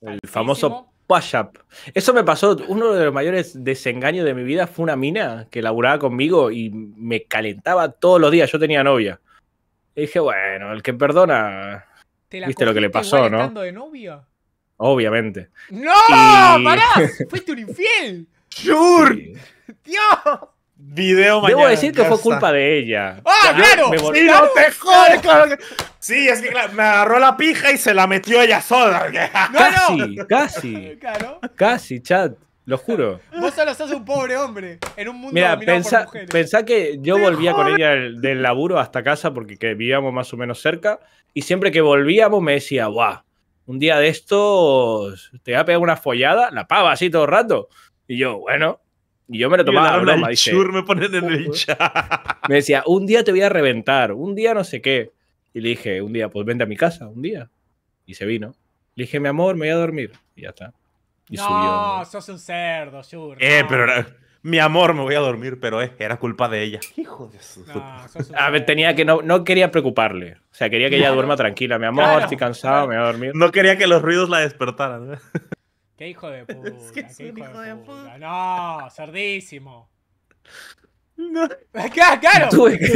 El famoso push Eso me pasó, uno de los mayores desengaños de mi vida fue una mina que laburaba conmigo y me calentaba todos los días, yo tenía novia. Y dije, bueno, el que perdona, viste lo que le pasó, ¿no? de novia? Obviamente. ¡No! para ¡Fuiste un infiel! ¡Sure! ¡Dios! Video mañana. Debo decir que fue culpa de ella. ¡Ah, claro! sí, no te Sí, es que me agarró la pija y se la metió ella sola. casi, casi. Casi, chat. Lo juro. Vos solo sos un pobre hombre en un mundo Mira, dominado pensá, por mujeres. Pensá que yo volvía con ella del, laburo hasta casa porque vivíamos más o menos cerca y siempre que volvíamos me decía, guau, un día de estos te va a pegar una follada, la pava así todo el rato. Y yo, bueno, y yo me lo tomaba a me Me decía, un día te voy a reventar, un día no sé qué. Y le dije, un día, pues vente a mi casa, un día. Y se vino. Le dije, mi amor, me voy a dormir. Y ya está. Y no, sos un cerdo, Shur. Eh, pero era, mi amor, me voy a dormir, pero eh, era culpa de ella. Hijo de su. No, a ver, ah, tenía que no, no quería preocuparle. O sea, quería que ella duerma tranquila. Mi amor, estoy cansado, me voy a dormir. No quería que los ruidos la despertaran. Qué hijo de puta. qué hijo, de, puta. No, cerdísimo. No. claro. Tuve que,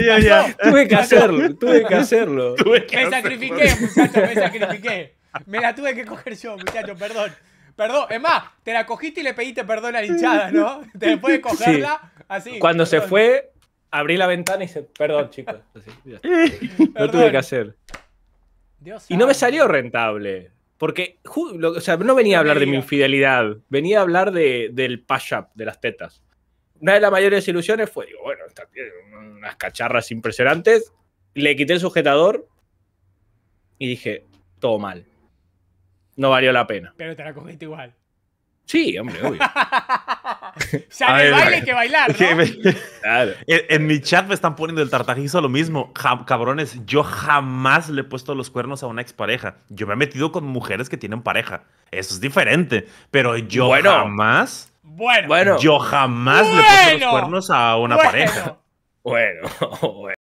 Tuve que hacerlo, tuve que hacerlo. me sacrifiqué, muchacho, me sacrifiqué. Me la tuve que coger yo, muchacho, perdón. Perdón, es más, te la cogiste y le pediste perdón a la hinchada, ¿no? Después de cogerla, así. Cuando se fue, abrí la ventana y se. Perdón, chicos. Así, Lo tuve que hacer. y no me salió rentable. Porque, no venía a hablar de mi infidelidad, venía a hablar de, del push-up, de las tetas. Una de las mayores ilusiones fue, bueno, unas cacharras impresionantes. Le quité el sujetador y dije, todo mal. No valió la pena. Pero te la cogiste igual. Sí, hombre, obvio. o baile que bailar, en, mi chat me están poniendo el tartajizo lo mismo. cabrones, yo jamás le he puesto los cuernos a una expareja. Yo me he metido con mujeres que tienen pareja. Eso es diferente. Pero yo jamás. Bueno, yo jamás le he puesto los cuernos a una pareja. Bueno, bueno.